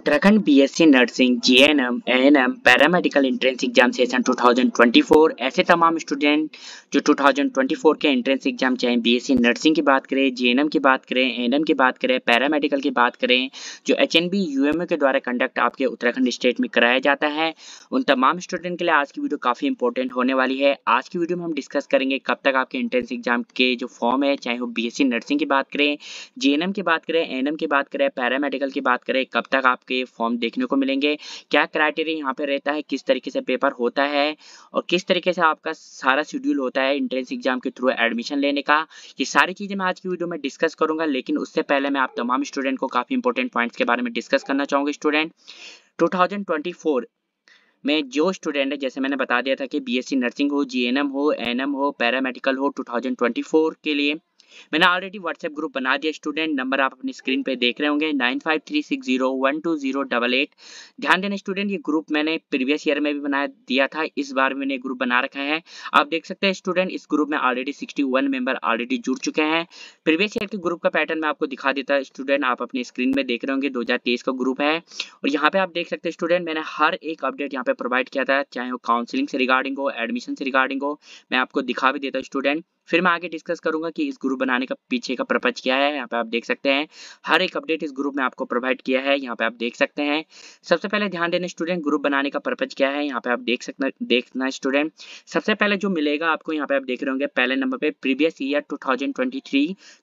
Uttarakhand BSc nursing GNM ANM paramedical entrance exam session 2024 ऐसे तमाम student जो 2024 के एंट्रेंस एग्जाम चाहे बीएससी नर्सिंग की बात करें जीएनएम की बात करें एएनएम की बात करें पैरामेडिकल की बात करें जो एच एन के द्वारा कंडक्ट आपके उत्तराखंड स्टेट में कराया जाता है उन तमाम स्टूडेंट के लिए आज की वीडियो काफ़ी इंपॉर्टेंट होने वाली है आज की वीडियो में हम डिस्कस करेंगे कब तक आपके एंट्रेंस एग्जाम के जो फॉर्म है चाहे वो बी नर्सिंग की बात करें जे की बात करें एन की बात करें पैरामेडिकल की बात करें कब तक आप आपके फॉर्म देखने को मिलेंगे क्या क्राइटेरिया यहाँ पे रहता है किस तरीके से पेपर होता है और किस तरीके से आपका सारा शेड्यूल होता है इंट्रेंस एग्जाम के थ्रू एडमिशन लेने का ये सारी चीज़ें मैं आज की वीडियो में डिस्कस करूंगा लेकिन उससे पहले मैं आप तमाम स्टूडेंट को काफ़ी इंपॉर्टेंट पॉइंट्स के बारे में डिस्कस करना चाहूँगा स्टूडेंट टू में जो स्टूडेंट है जैसे मैंने बता दिया था कि बीएससी नर्सिंग हो जीएनएम हो एनएम हो पैरामेडिकल हो 2024 के लिए मैंने ऑलरेडी व्हाट्सएप ग्रुप बना दिया स्टूडेंट नंबर आप अपनी स्क्रीन पे देख रहे होंगे nine five three six zero one two zero double eight ध्यान देना स्टूडेंट ये ग्रुप मैंने प्रीवियस ईयर में भी बना दिया था इस बार मैंने ग्रुप बना रखा है आप देख सकते हैं स्टूडेंट इस ग्रुप में already sixty one member already जुड़ चुके हैं प्रीवियस ईयर के ग्रुप का पैटर्न मैं आपको दिखा देता है स्टूडेंट आप अपनी स्क्रीन में देख रहे होंगे दो का ग्रुप है और यहाँ पे आप देख सकते हैं स्टूडेंट मैंने हर एक अपडेट यहाँ पे प्रोवाइड किया था चाहे वो काउंसिलिंग से रिगार्डिंग हो एडमिशन से रिगार्डिंग हो मैं आपको दिखा भी देता हूँ स्टूडेंट फिर मैं आगे डिस्कस करूंगा कि इस ग्रुप बनाने का पीछे का प्रपंच क्या है यहाँ पे आप देख सकते हैं हर एक अपडेट इस ग्रुप में आपको प्रोवाइड किया है यहाँ पे आप देख सकते हैं सबसे पहले ध्यान देना स्टूडेंट ग्रुप बनाने का प्रपंच क्या है यहाँ पे आप देख सकते देखना स्टूडेंट सबसे पहले जो मिलेगा आपको यहाँ पे आप देख रहे होंगे पहले नंबर पे previous year two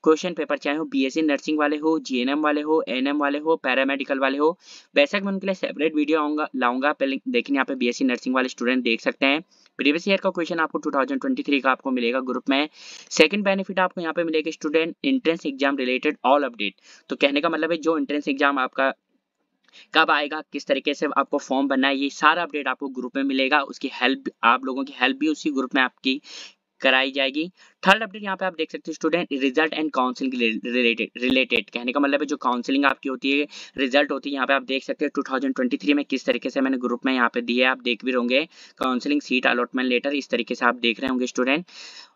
question paper चाहे हो बी नर्सिंग वाले हो जी वाले हो एन वाले हो पैरामेडिकल वाले हो वैसा मैं उनके लिए सेपरेट वीडियो आऊंगा लाऊंगा देखने यहाँ पे बी नर्सिंग e वाले स्टूडेंट देख सकते हैं प्रीवियस ईयर का क्वेश्चन आपको 2023 का आपको मिलेगा ग्रुप में सेकंड बेनिफिट आपको यहाँ पे मिलेगा student entrance exam related all update तो कहने का मतलब है जो एंट्रेंस एग्जाम आपका कब आएगा किस तरीके से आपको फॉर्म भरना है ये सारा अपडेट आपको ग्रुप में मिलेगा उसकी हेल्प आप लोगों की हेल्प भी उसी ग्रुप में आपकी कराई जाएगी थर्ड अपडेट यहाँ पे आप देख सकते हैं student result and counselling related related कहने का मतलब है जो काउंसिलिंग आपकी होती है रिजल्ट होती है यहाँ पे आप देख सकते हैं 2023 में किस तरीके से मैंने ग्रुप में यहाँ पे दिए आप देख भी होंगे काउंसिलिंग सीट अलॉटमेंट लेटर इस तरीके से आप देख रहे होंगे स्टूडेंट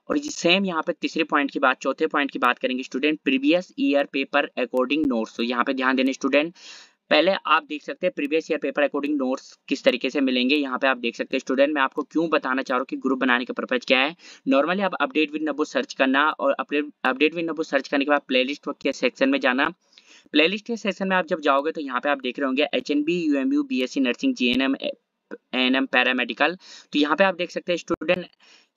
और सेम यहाँ पे तीसरे पॉइंट की बात चौथे पॉइंट की बात करेंगे student previous year paper according notes तो यहाँ पे ध्यान देने स्टूडेंट पहले आप देख सकते हैं previous year paper according notes किस तरीके से मिलेंगे यहाँ पे आप देख सकते हैं स्टूडेंट मैं आपको क्यों बताना चाह रहा हूँ कि ग्रुप बनाने का पर्पज क्या है नॉर्मली आप अपडेट विद नबो सर्च करना और अपडेट विद नबो सर्च करने के बाद प्ले लिस्ट के सेक्शन में जाना प्ले लिस्ट के सेक्शन में आप जब जाओगे तो यहाँ पे आप देख रहे होंगे H N B U M U B S C nursing G N M N M paramedical तो यहाँ पे आप देख सकते हैं स्टूडेंट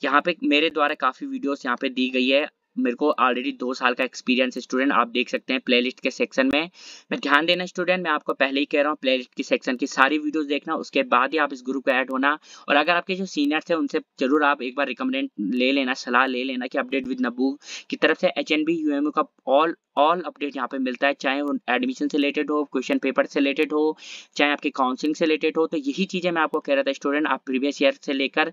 यहाँ पे मेरे द्वारा काफी वीडियोस यहाँ पे दी गई है मेरे को ऑलरेडी दो साल का एक्सपीरियंस स्टूडेंट आप देख सकते हैं प्लेलिस्ट के सेक्शन में मैं ध्यान देना स्टूडेंट मैं आपको पहले ही कह रहा हूँ प्लेलिस्ट की सेक्शन की सारी वीडियोस देखना उसके बाद ही आप इस ग्रुप का ऐड होना और अगर आपके जो सीनियर्स हैं उनसे जरूर आप एक बार रिकमेंडेंट ले लेना सलाह ले लेना कि अपडेट विद नबू की तरफ से एच एन का ऑल ऑल अपडेट यहाँ पे मिलता है चाहे एडमिशन से रिलेटेड हो क्वेश्चन पेपर से रिलेटेड हो चाहे आपके काउंसिलिंग से रिलेटेड हो तो यही चीज़ें मैं आपको कह रहा था स्टूडेंट आप प्रीवियस ईयर से लेकर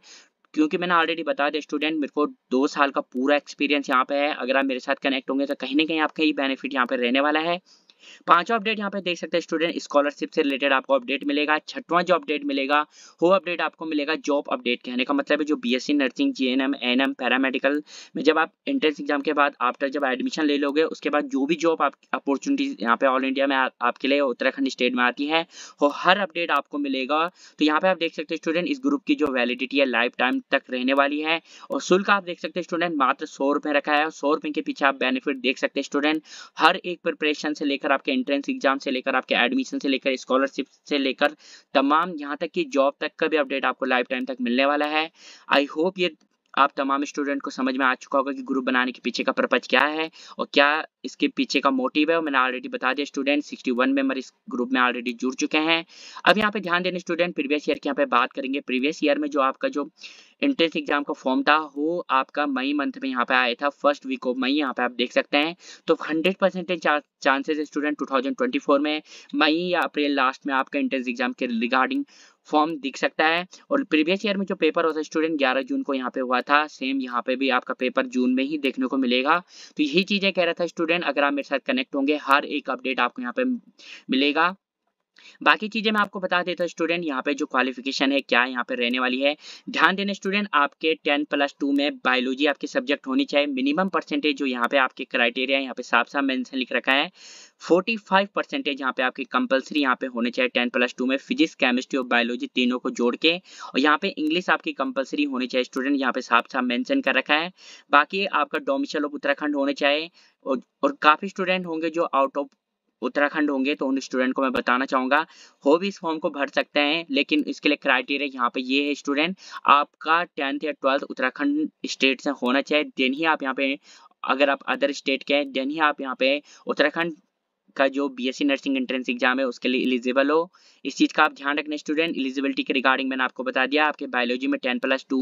क्योंकि मैंने ऑलरेडी बता दिया स्टूडेंट मेरे को दो साल का पूरा एक्सपीरियंस यहाँ पे है अगर आप मेरे साथ कनेक्ट होंगे तो कहीं ना कहीं आपका ये बेनिफिट यहाँ पे रहने वाला है पांचवा अपडेट यहाँ पे देख सकते हैं स्टूडेंट स्कॉलरशिप से रिलेटेड आपको अपडेट मिलेगा छठवां जो अपडेट मिलेगा वो अपडेट आपको मिलेगा जॉब अपडेट कहने का मतलब है जो BSc nursing GNM NM paramedical में जब आप एंट्रेंस एग्जाम के बाद आफ्टर जब एडमिशन ले लोगे उसके बाद जो भी जॉब आप अपॉर्चुनिटीज यहाँ पे ऑल इंडिया में आ, आपके लिए उत्तराखंड स्टेट में आती है वो हर अपडेट आपको मिलेगा तो यहाँ पे आप देख सकते हैं स्टूडेंट इस ग्रुप की जो वैलिडिटी है लाइफ टाइम तक रहने वाली है और शुल्क आप देख सकते हैं स्टूडेंट मात्र सौ रुपए रखा है सौ रुपए के पीछे आप बेनिफिट देख सकते हैं स्टूडेंट हर एक प्रिपरेशन से लेकर लेकर आपके एंट्रेंस एग्जाम से लेकर आपके एडमिशन से लेकर स्कॉलरशिप से लेकर तमाम यहाँ तक कि जॉब तक का भी अपडेट आपको लाइफ टाइम तक मिलने वाला है आई होप ये आप तमाम स्टूडेंट को समझ में आ चुका होगा कि ग्रुप बनाने के पीछे का पर्पज क्या है और क्या इसके पीछे का मोटिव है और मैंने ऑलरेडी बता दिया स्टूडेंट 61 वन मेंबर इस ग्रुप में ऑलरेडी जुड़ चुके हैं अब यहाँ पे ध्यान देने स्टूडेंट प्रीवियस ईयर की यहाँ पे बात करेंगे प्रीवियस ईयर में जो आपका जो एंट्रेंस एग्जाम का फॉर्म था वो आपका मई मंथ में यहाँ पे आया था फर्स्ट वीक ऑफ मई यहाँ पे आप देख सकते हैं तो हंड्रेड परसेंटेज चांसेस स्टूडेंट 2024 में मई या अप्रैल लास्ट में आपका एंट्रेंस एग्जाम के रिगार्डिंग फॉर्म दिख सकता है और प्रीवियस ईयर में जो पेपर होता है स्टूडेंट 11 जून को यहाँ पे हुआ था सेम यहाँ पे भी आपका पेपर जून में ही देखने को मिलेगा तो यही चीज़ें कह रहा था स्टूडेंट अगर आप मेरे साथ कनेक्ट होंगे हर एक अपडेट आपको यहाँ पे मिलेगा बाकी चीजें मैं आपको बता देता हूँ स्टूडेंट यहाँ पे जो क्वालिफिकेशन है क्या यहाँ पे रहने वाली है ध्यान देना स्टूडेंट आपके टेन प्लस टू में बायोलॉजी आपके सब्जेक्ट होनी चाहिए मिनिमम परसेंटेज जो यहाँ पे आपके क्राइटेरिया यहाँ पे साफ साफ मेंशन लिख रखा है 45 परसेंटेज यहाँ पे आपके कंपलसरी यहाँ पे होने चाहिए टेन प्लस टू में फिजिक्स केमिस्ट्री और बायोलॉजी तीनों को जोड़ के और यहाँ पे इंग्लिश आपकी कंपलसरी होनी चाहिए स्टूडेंट यहाँ पे साफ साफ मेंशन कर रखा है बाकी आपका डोमिशल ऑफ उत्तराखंड होने चाहिए और, और काफ़ी स्टूडेंट होंगे जो आउट ऑफ उत्तराखंड होंगे तो उन स्टूडेंट को मैं बताना चाहूँगा हो भी इस फॉर्म को भर सकते हैं लेकिन इसके लिए क्राइटेरिया यहाँ पे ये है स्टूडेंट आपका टेंथ या ट्वेल्थ उत्तराखंड स्टेट से होना चाहिए देन ही आप यहाँ पे अगर आप अदर स्टेट के हैं देन ही आप यहाँ पे उत्तराखंड का जो बीएससी नर्सिंग एंट्रेंस एग्जाम है उसके लिए एलिजिबल हो इस चीज़ का आप ध्यान रखना स्टूडेंट एलिजिबिलिटी के रिगार्डिंग मैंने आपको बता दिया आपके बायोलॉजी में ten plus two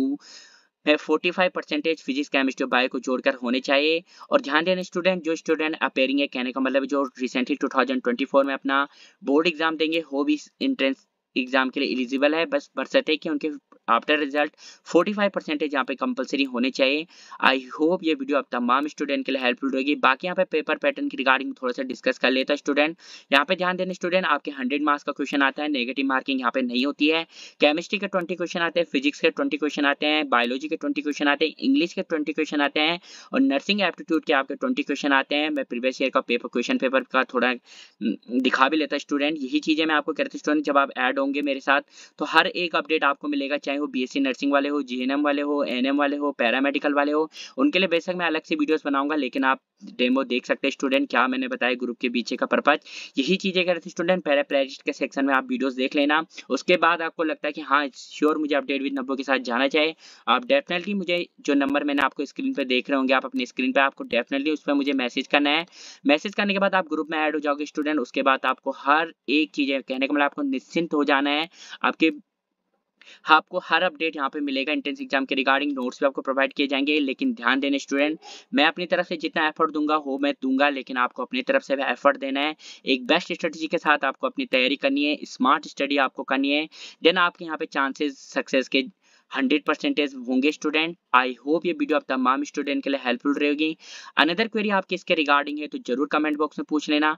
forty five percentage physics chemistry और बायो को जोड़कर होने चाहिए और ध्यान देने स्टूडेंट जो स्टूडेंट अपेयरिंग है कहने का मतलब जो रिसेंटली 2024 में अपना बोर्ड एग्जाम देंगे वो भी इंट्रेंस एग्जाम के लिए एलिजिबल है बस बरसते कि उनके आफ्टर रिजल्ट 45 परसेंटेज यहाँ पे कंपलसरी होने चाहिए आई होप ये वीडियो आप तमाम स्टूडेंट के लिए हेल्पफुल रहेगी बाकी यहाँ पे पेपर पैटर्न की रिगार्डिंग थोड़ा सा डिस्कस कर लेता स्टूडेंट यहाँ पे ध्यान देने स्टूडेंट आपके हंड्रेड मार्क्स का क्वेश्चन आता है नेगेटिव मार्किंग यहाँ पे नहीं होती है केमिस्ट्री के ट्वेंटी क्वेश्चन आते हैं फिजिक्स के ट्वेंटी क्वेश्चन आते हैं बायोलॉजी के ट्वेंटी क्वेश्चन आते हैं इंग्लिश के ट्वेंटी क्वेश्चन आते हैं और नर्सिंग एप्टीट्यूड के आपके ट्वेंटी क्वेश्चन आते हैं मैं प्रीवियस ईयर का पेपर क्वेश्चन पेपर का थोड़ा हम्म, दिखा भी लेता स्टूडेंट यही चीजें मैं आपको कहता स्टूडेंट जब आप ऐड होंगे मेरे साथ तो हर एक अपडेट आपको मिलेगा चाहे हो बीएससी नर्सिंग वाले हो जीएनएम वाले हो एनएम वाले हो पैरामेडिकल वाले हो उनके लिए बेशक मैं अलग से वीडियोस बनाऊंगा लेकिन आप डेमो देख सकते हैं स्टूडेंट क्या मैंने बताया ग्रुप के पीछे का पर्पज यही चीजें कर रहे थे स्टूडेंट प्रेजिस्ट के सेक्शन में आप वीडियोज देख लेना उसके बाद आपको लगता है कि हाँ श्योर मुझे अपडेट विद नब्बो के साथ जाना चाहिए आप डेफिनेटली मुझे जो नंबर मैंने आपको स्क्रीन पर देख रहे होंगे आप अपनी स्क्रीन पर आपको डेफिनेटली उस पर मुझे मैसेज करना है मैसेज करने के बाद आप ग्रुप में ऐड हो जाओगे स्टूडेंट उसके बाद आपको हर एक चीजें कहने का मतलब आपको निश्चिंत हो जाना है आपके हाँ, आपको हर अपडेट यहाँ पे मिलेगा इंट्रेंस एग्जाम के रिगार्डिंग नोट्स भी आपको प्रोवाइड किए जाएंगे लेकिन ध्यान देने स्टूडेंट मैं अपनी तरफ से जितना एफर्ट दूंगा वो मैं दूंगा लेकिन आपको अपनी तरफ से एफर्ट देना है एक बेस्ट स्ट्रेटेजी के साथ आपको अपनी तैयारी करनी है स्मार्ट स्टडी आपको करनी है देन आपके यहाँ पे चांसेस सक्सेस के हंड्रेड परसेंटेज होंगे स्टूडेंट आई होप ये वीडियो आप तमाम स्टूडेंट के लिए हेल्पफुल रहेगी अनदर क्वेरी आपकी इसके रिगार्डिंग है तो जरूर कमेंट बॉक्स में पूछ लेना